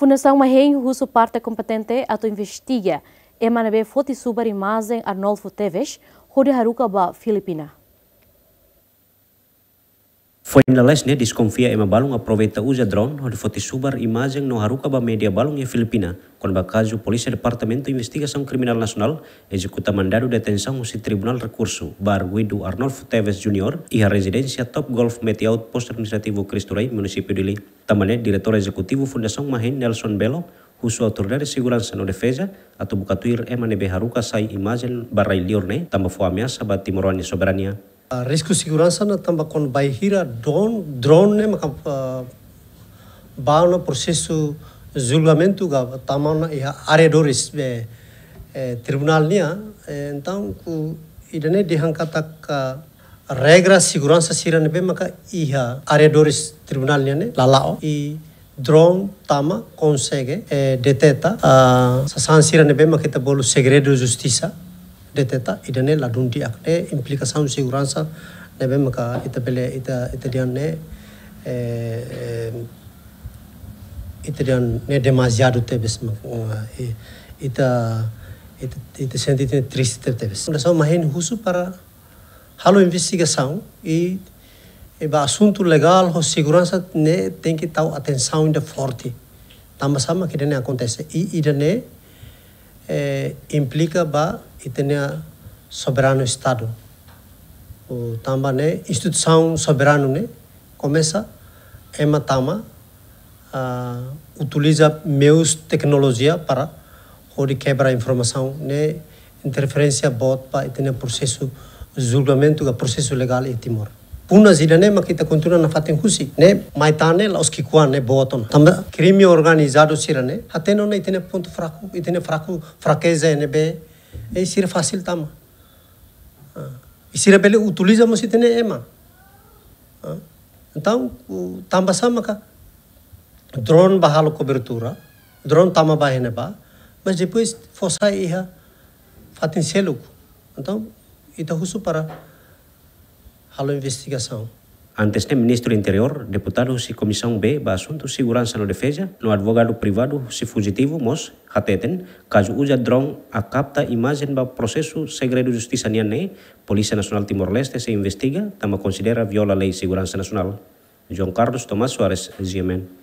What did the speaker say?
Fundação Maheng Russo parte competente ato investiga. Emanabe foti subar imagem Arnolfo Teves, Rode Haruka ba Filipina. Foi na lesne desconfia ema balung aproveita uja drone onde foi subar imagem no haruka ba media balung e Filipina, quando bacaso polisi Departamento de Investigação Criminal Nacional executa mandado de Tribunal Recurso bar Guido Arnolfo Teves Jr. iha a Top Golf Media Outpost Administrativo Cristo Rey, município de tamane Também diretor executivo Fundação Mahen Nelson Belo husu autoridade de segurança no defesa atau bukatuir emanebe haruka sai imajen barra iliorne tambah fo sabat ba timorania soberania. Ah, Risiko segurança na tamba kon baihira drone drone ne maka ah, bauna prosesu julgamento ga tamana iha are doris be e, tribunal nia e, entang ku idane tak ah, regra segurança sirane be maka iha are doris tribunal nia ne lalao i drone tama konsege e, deteta sa sansirane be maka kita bolu segredo justiça deteta idane ladunti akne implicação segurança nebe maka itapele ita italian ne eh, ne demasiado tebes eh, ita ita ita sentite triste tebes são mahin husu para halo investigação e ba assunto legal ho segurança ne tem que tal atenção de forte tamba sama que ne acontece e idane eh, implica ba itenia soberano Estado. O tamba né instituição soberana, né começa ema tama uh, utiliza meus tecnologia para hori quebra informação né interferência bot para tenha processo julgamento ga processo legal e timor. Puna zila né makita continua na fatin husi né maitane la oski kuan né boton. Tamba crime organizado sira né hateno né itenia ponto fraco itenia fraco fraqueza né be isso é fácil, tá, mano? Ah. Isso é pele utiliza, mas tem é, mano. Ah. Então, tambah sama cá. Drone bahalo cobertura. Drone tama bahine ba. Mas depois, força iha. fatin seluco. Então, isso é para halo investigação. Antes de ministro do Interior, deputado se Comissão B para Assuntos Segurança no Defesa, no advogado privado se fugitivo Mos Hateten, caso usa drone a capta imagem para processo segredo de justiça Niané, Polícia Nacional Timor-Leste se investiga, também considera viola lei de segurança nacional. João Carlos Tomás Soares, GMN.